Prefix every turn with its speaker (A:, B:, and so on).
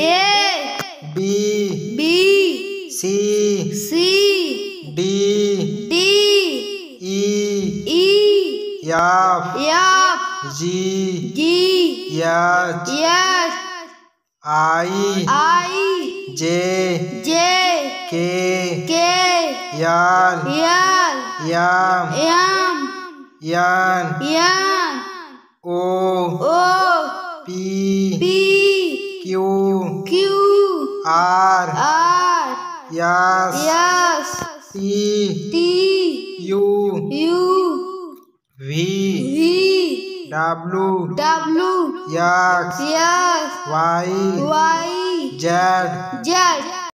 A: A B B C C D D E E F F
B: G G H H I I J J K K L L M M N
A: N
B: O
A: O P
B: Q
A: Q
B: R
A: R
B: S S T
A: T
B: U
A: U
B: V V W
A: W
B: X X Y
A: Y Z Z